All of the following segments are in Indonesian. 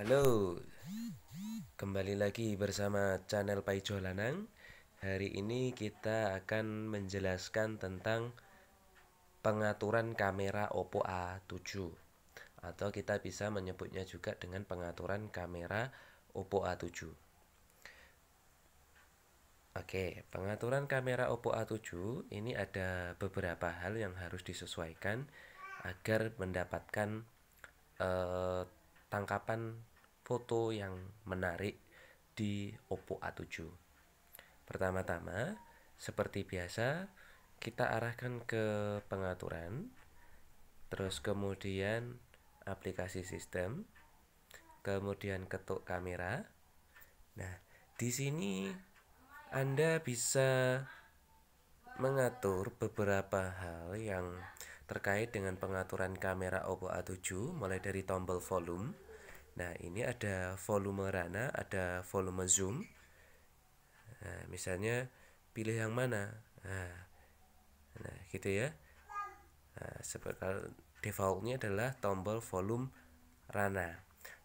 Halo, kembali lagi bersama channel paijo Lanang. Hari ini kita akan menjelaskan tentang pengaturan kamera Oppo A7 atau kita bisa menyebutnya juga dengan pengaturan kamera Oppo A7. Oke, pengaturan kamera Oppo A7 ini ada beberapa hal yang harus disesuaikan agar mendapatkan eh, tangkapan foto yang menarik di Oppo A7. Pertama-tama, seperti biasa, kita arahkan ke pengaturan, terus kemudian aplikasi sistem, kemudian ketuk kamera. Nah, di sini Anda bisa mengatur beberapa hal yang terkait dengan pengaturan kamera Oppo A7 mulai dari tombol volume Nah, ini ada volume rana, ada volume zoom. Nah, misalnya pilih yang mana? Nah, nah gitu ya. Nah, seperti defaultnya adalah tombol volume rana.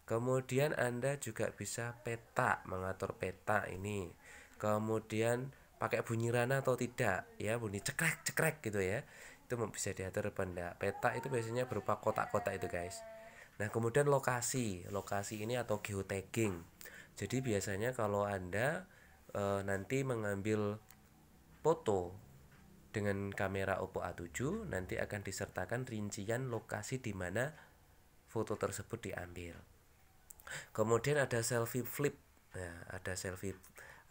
Kemudian Anda juga bisa peta, mengatur peta ini. Kemudian pakai bunyi rana atau tidak, ya bunyi cekrek cekrek gitu ya. Itu bisa diatur benda. Peta itu biasanya berupa kotak-kotak itu, guys. Nah, kemudian lokasi. Lokasi ini atau geotagging. Jadi biasanya kalau Anda e, nanti mengambil foto dengan kamera Oppo A7 nanti akan disertakan rincian lokasi di mana foto tersebut diambil. Kemudian ada selfie flip. Nah, ada selfie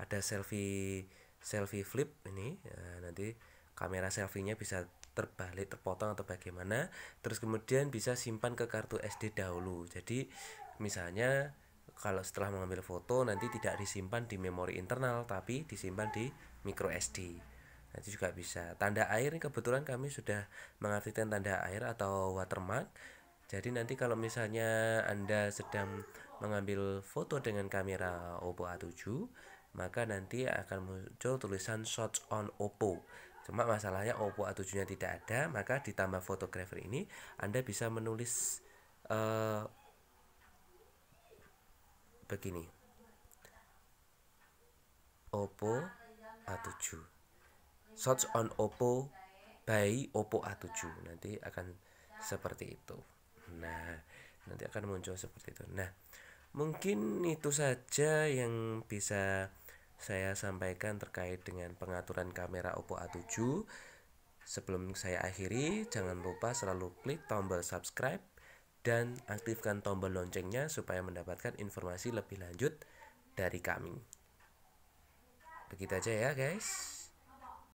ada selfie selfie flip ini. Nah, nanti kamera selfie bisa terbalik terpotong atau bagaimana terus kemudian bisa simpan ke kartu SD dahulu jadi misalnya kalau setelah mengambil foto nanti tidak disimpan di memori internal tapi disimpan di micro SD nanti juga bisa tanda air ini kebetulan kami sudah mengaktifkan tanda air atau watermark jadi nanti kalau misalnya anda sedang mengambil foto dengan kamera Oppo A7 maka nanti akan muncul tulisan shots on Oppo Cuma masalahnya Oppo A7-nya tidak ada, maka ditambah fotografer ini Anda bisa menulis uh, begini. Oppo A7. Search on Oppo by Oppo A7. Nanti akan seperti itu. Nah, nanti akan muncul seperti itu. Nah, mungkin itu saja yang bisa saya sampaikan terkait dengan pengaturan kamera Oppo A7. Sebelum saya akhiri, jangan lupa selalu klik tombol subscribe dan aktifkan tombol loncengnya supaya mendapatkan informasi lebih lanjut dari kami. Begitu aja ya, guys.